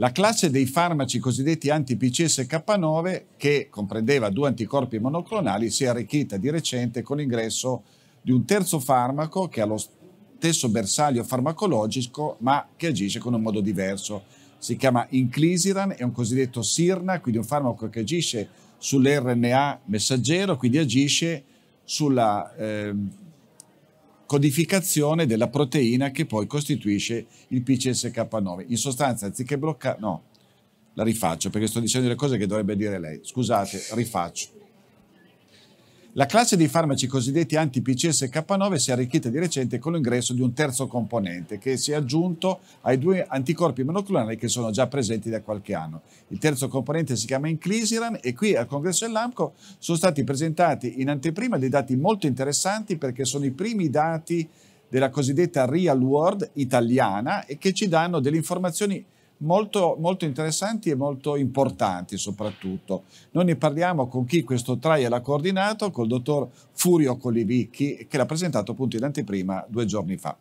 La classe dei farmaci cosiddetti anti-PCSK9, che comprendeva due anticorpi monoclonali, si è arricchita di recente con l'ingresso di un terzo farmaco che ha lo stesso bersaglio farmacologico ma che agisce con un modo diverso. Si chiama Inclisiran, è un cosiddetto SIRNA, quindi un farmaco che agisce sull'RNA messaggero, quindi agisce sulla eh, codificazione della proteina che poi costituisce il PCSK9. In sostanza, anziché bloccare... No, la rifaccio perché sto dicendo le cose che dovrebbe dire lei. Scusate, rifaccio. La classe di farmaci cosiddetti anti-PCSK9 si è arricchita di recente con l'ingresso di un terzo componente che si è aggiunto ai due anticorpi monoclonali che sono già presenti da qualche anno. Il terzo componente si chiama Inclisiran e qui al congresso dell'AMCO sono stati presentati in anteprima dei dati molto interessanti perché sono i primi dati della cosiddetta real world italiana e che ci danno delle informazioni importanti molto, molto interessanti e molto importanti soprattutto. Noi ne parliamo con chi questo trial ha coordinato, col dottor Furio Colivicchi, che l'ha presentato appunto in anteprima due giorni fa.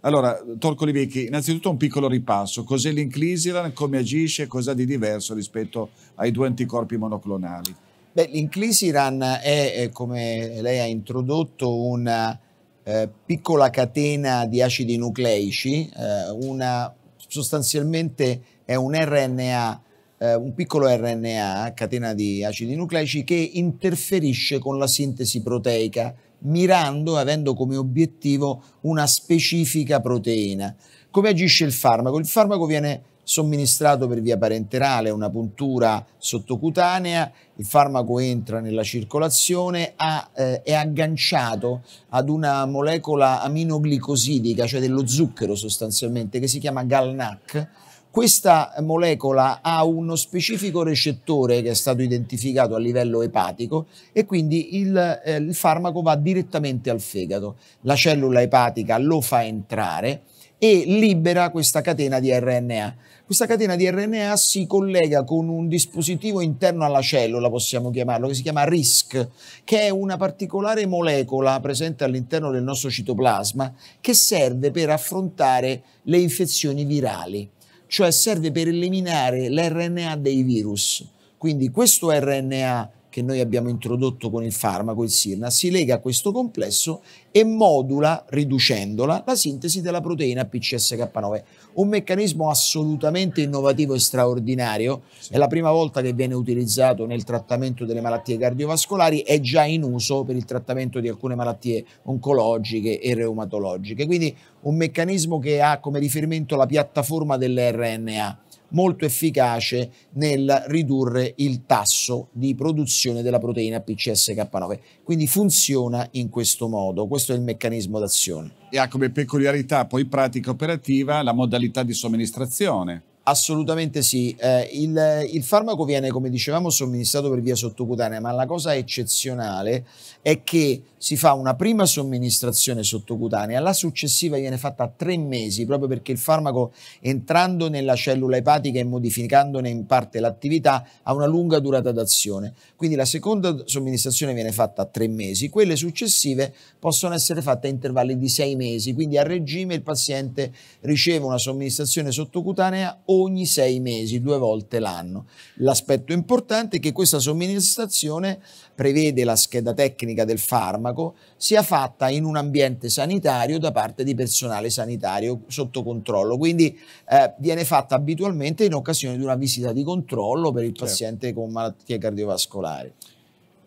Allora, dottor Colivicchi, innanzitutto un piccolo ripasso. Cos'è l'inclisiran, come agisce, cosa di diverso rispetto ai due anticorpi monoclonali? Beh, l'inclisiran è, come lei ha introdotto, una eh, piccola catena di acidi nucleici, eh, una sostanzialmente è un RNA, eh, un piccolo RNA, catena di acidi nucleici, che interferisce con la sintesi proteica, mirando, avendo come obiettivo una specifica proteina. Come agisce il farmaco? Il farmaco viene somministrato per via parenterale, una puntura sottocutanea, il farmaco entra nella circolazione, ha, eh, è agganciato ad una molecola aminoglicosidica, cioè dello zucchero sostanzialmente, che si chiama GalNAc, questa molecola ha uno specifico recettore che è stato identificato a livello epatico e quindi il, eh, il farmaco va direttamente al fegato. La cellula epatica lo fa entrare e libera questa catena di RNA. Questa catena di RNA si collega con un dispositivo interno alla cellula, possiamo chiamarlo, che si chiama RISC, che è una particolare molecola presente all'interno del nostro citoplasma che serve per affrontare le infezioni virali cioè serve per eliminare l'RNA dei virus. Quindi questo RNA che noi abbiamo introdotto con il farmaco, il Sirna, si lega a questo complesso e modula, riducendola, la sintesi della proteina PCSK9. Un meccanismo assolutamente innovativo e straordinario, sì. è la prima volta che viene utilizzato nel trattamento delle malattie cardiovascolari, è già in uso per il trattamento di alcune malattie oncologiche e reumatologiche. Quindi un meccanismo che ha come riferimento la piattaforma dell'RNA molto efficace nel ridurre il tasso di produzione della proteina PCSK9. Quindi funziona in questo modo, questo è il meccanismo d'azione. E ha come peculiarità poi pratica operativa la modalità di somministrazione Assolutamente sì. Eh, il, il, farmaco viene, come dicevamo, somministrato per via sottocutanea, ma la cosa eccezionale è che si fa una prima somministrazione sottocutanea, la successiva viene fatta a tre mesi, proprio perché il farmaco, entrando nella cellula epatica e modificandone in parte l'attività, ha una lunga durata d'azione. Quindi la seconda somministrazione viene fatta a tre mesi, quelle successive possono essere fatte a intervalli di sei mesi, quindi a regime il paziente riceve una somministrazione sottocutanea ogni sei mesi, due volte l'anno. L'aspetto importante è che questa somministrazione prevede la scheda tecnica del farmaco sia fatta in un ambiente sanitario da parte di personale sanitario sotto controllo, quindi eh, viene fatta abitualmente in occasione di una visita di controllo per il certo. paziente con malattie cardiovascolari.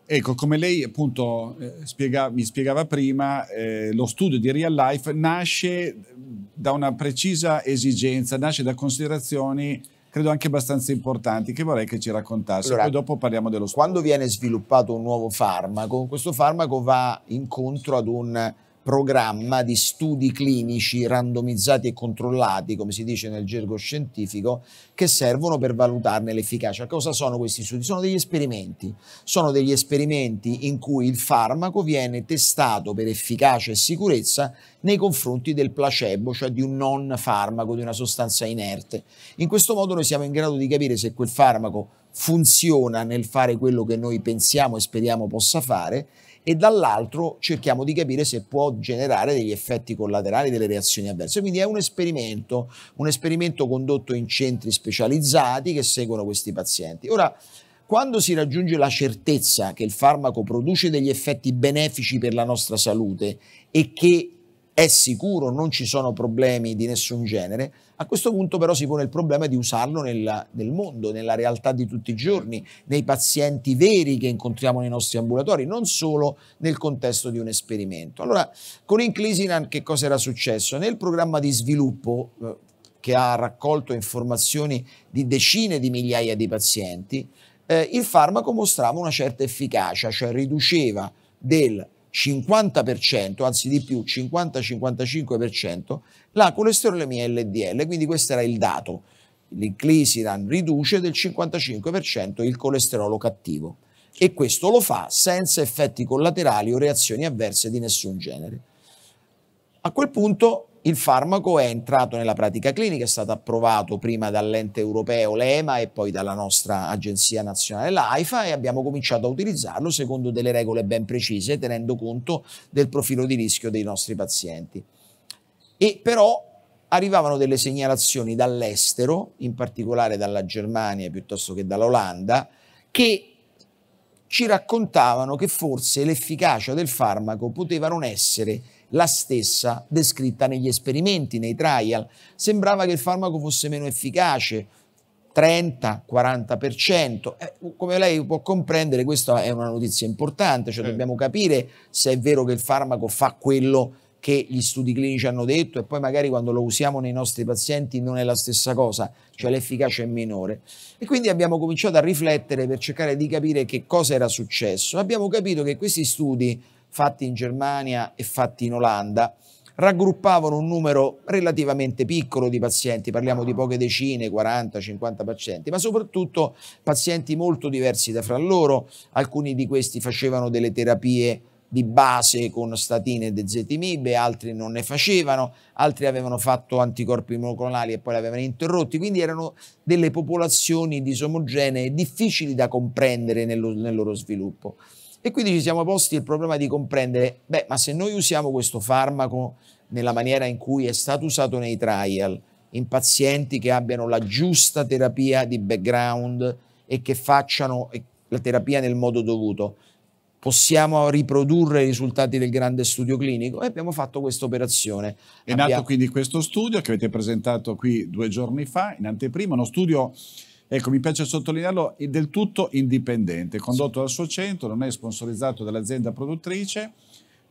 Ecco, come lei appunto eh, spiega, mi spiegava prima, eh, lo studio di Real Life nasce da una precisa esigenza, nasce da considerazioni credo anche abbastanza importanti che vorrei che ci raccontassi. Allora, Poi dopo parliamo dello sport. Quando viene sviluppato un nuovo farmaco, questo farmaco va incontro ad un programma di studi clinici randomizzati e controllati, come si dice nel gergo scientifico, che servono per valutarne l'efficacia. Cosa sono questi studi? Sono degli esperimenti. Sono degli esperimenti in cui il farmaco viene testato per efficacia e sicurezza nei confronti del placebo, cioè di un non farmaco, di una sostanza inerte. In questo modo noi siamo in grado di capire se quel farmaco funziona nel fare quello che noi pensiamo e speriamo possa fare e dall'altro cerchiamo di capire se può generare degli effetti collaterali, delle reazioni avverse. Quindi è un esperimento, un esperimento condotto in centri specializzati che seguono questi pazienti. Ora, quando si raggiunge la certezza che il farmaco produce degli effetti benefici per la nostra salute e che è sicuro, non ci sono problemi di nessun genere, a questo punto però si pone il problema di usarlo nel, nel, mondo, nella realtà di tutti i giorni, nei pazienti veri che incontriamo nei nostri ambulatori, non solo nel contesto di un esperimento. Allora, con Inclisinan che cosa era successo? Nel programma di sviluppo eh, che ha raccolto informazioni di decine di migliaia di pazienti, eh, il farmaco mostrava una certa efficacia, cioè riduceva del 50%, anzi di più, 50-55%, la colesterolemia LDL, quindi questo era il dato. L'inclisiran riduce del 55% il colesterolo cattivo e questo lo fa senza effetti collaterali o reazioni avverse di nessun genere. A quel punto il farmaco è entrato nella pratica clinica, è stato approvato prima dall'ente europeo l'EMA e poi dalla nostra agenzia nazionale l'AIFA e abbiamo cominciato a utilizzarlo secondo delle regole ben precise tenendo conto del profilo di rischio dei nostri pazienti. E però arrivavano delle segnalazioni dall'estero, in particolare dalla Germania piuttosto che dall'Olanda, che ci raccontavano che forse l'efficacia del farmaco poteva non essere la stessa descritta negli esperimenti, nei trial. Sembrava che il farmaco fosse meno efficace, 30-40%. Eh, come lei può comprendere, questa è una notizia importante, cioè dobbiamo capire se è vero che il farmaco fa quello che gli studi clinici hanno detto e poi magari quando lo usiamo nei nostri pazienti non è la stessa cosa, cioè l'efficacia è minore. E quindi abbiamo cominciato a riflettere per cercare di capire che cosa era successo. Abbiamo capito che questi studi fatti in Germania e fatti in Olanda, raggruppavano un numero relativamente piccolo di pazienti, parliamo di poche decine, 40-50 pazienti, ma soprattutto pazienti molto diversi da fra loro, alcuni di questi facevano delle terapie di base con statine e dezetimib, altri non ne facevano, altri avevano fatto anticorpi monoclonali e poi li avevano interrotti, quindi erano delle popolazioni disomogenee difficili da comprendere nel loro sviluppo. E quindi ci siamo posti il problema di comprendere, beh, ma se noi usiamo questo farmaco nella maniera in cui è stato usato nei trial, in pazienti che abbiano la giusta terapia di background e che facciano la terapia nel modo dovuto, possiamo riprodurre i risultati del grande studio clinico e abbiamo fatto questa operazione. È abbiamo... nato quindi questo studio che avete presentato qui due giorni fa, in anteprima, uno studio Ecco, mi piace sottolinearlo, è del tutto indipendente, condotto dal suo centro, non è sponsorizzato dall'azienda produttrice,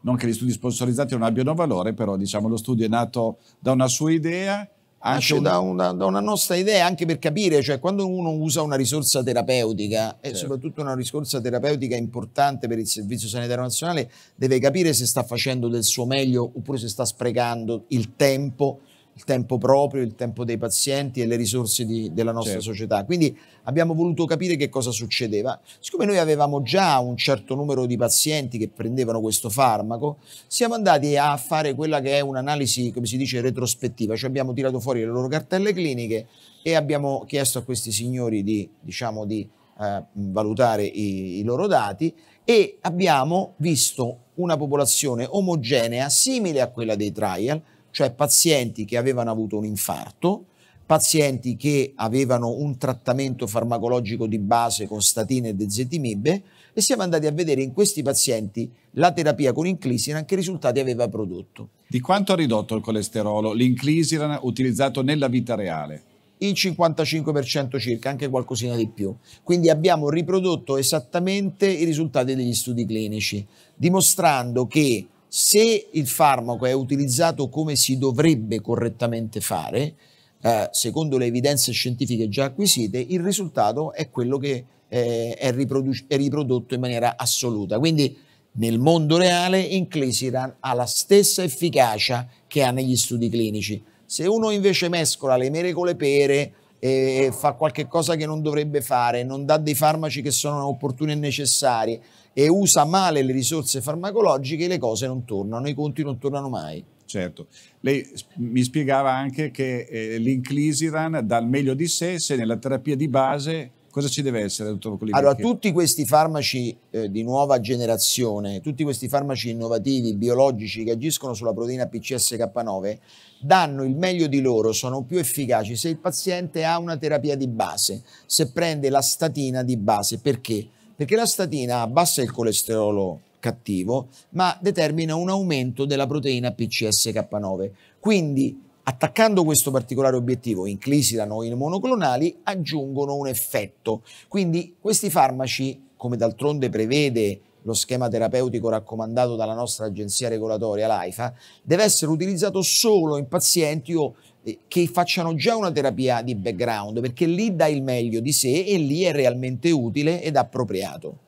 non che gli studi sponsorizzati non abbiano valore, però diciamo lo studio è nato da una sua idea, Anche un... da, una, da una, nostra idea anche per capire, cioè quando uno usa una risorsa terapeutica certo. e soprattutto una risorsa terapeutica importante per il Servizio Sanitario Nazionale, deve capire se sta facendo del suo meglio oppure se sta sprecando il tempo il tempo proprio, il tempo dei pazienti e le risorse di, della nostra certo. società. Quindi abbiamo voluto capire che cosa succedeva. Siccome noi avevamo già un certo numero di pazienti che prendevano questo farmaco, siamo andati a fare quella che è un'analisi, come si dice, retrospettiva, cioè abbiamo tirato fuori le loro cartelle cliniche e abbiamo chiesto a questi signori di, diciamo, di eh, valutare i, i loro dati e abbiamo visto una popolazione omogenea simile a quella dei trial, cioè pazienti che avevano avuto un infarto, pazienti che avevano un trattamento farmacologico di base con statine e dezetimib e siamo andati a vedere in questi pazienti la terapia con inclisiran che risultati aveva prodotto. Di quanto ha ridotto il colesterolo l'inclisiran utilizzato nella vita reale? Il 55% circa, anche qualcosina di più. Quindi abbiamo riprodotto esattamente i risultati degli studi clinici, dimostrando che se il farmaco è utilizzato come si dovrebbe correttamente fare, eh, secondo le evidenze scientifiche già acquisite, il risultato è quello che eh, è, riprodu- è, riprodotto in maniera assoluta. Quindi nel mondo reale Inclisiran ha la stessa efficacia che ha negli studi clinici. Se uno invece mescola le mere con le pere, e fa qualche cosa che non dovrebbe fare, non dà dei farmaci che sono opportuni e necessari e usa male le risorse farmacologiche, le cose non tornano, i conti non tornano mai. Certo, lei mi spiegava anche che eh, l'inclisiran dà il meglio di sé se nella terapia di base Cosa ci deve essere, dottor Colibri? Allora, tutti questi farmaci eh, di nuova generazione, tutti questi farmaci innovativi, biologici che agiscono sulla proteina PCSK9, danno il meglio di loro, sono più efficaci se il paziente ha una terapia di base, se prende la statina di base. Perché? Perché la statina abbassa il colesterolo cattivo, ma determina un aumento della proteina PCSK9. Quindi Attaccando questo particolare obiettivo, inclisidano o in monoclonali, aggiungono un effetto. Quindi questi farmaci, come d'altronde prevede lo schema terapeutico raccomandato dalla nostra agenzia regolatoria, l'AIFA, deve essere utilizzato solo in pazienti o eh, che facciano già una terapia di background, perché lì dà il meglio di sé e lì è realmente utile ed appropriato.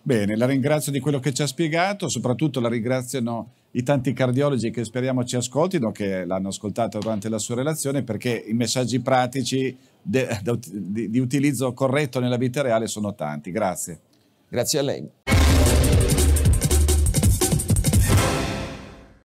Bene, la ringrazio di quello che ci ha spiegato, soprattutto la ringraziano i tanti cardiologi che speriamo ci ascoltino, che l'hanno ascoltato durante la sua relazione, perché i messaggi pratici de, de, di, di utilizzo corretto nella vita reale sono tanti. Grazie. Grazie a lei.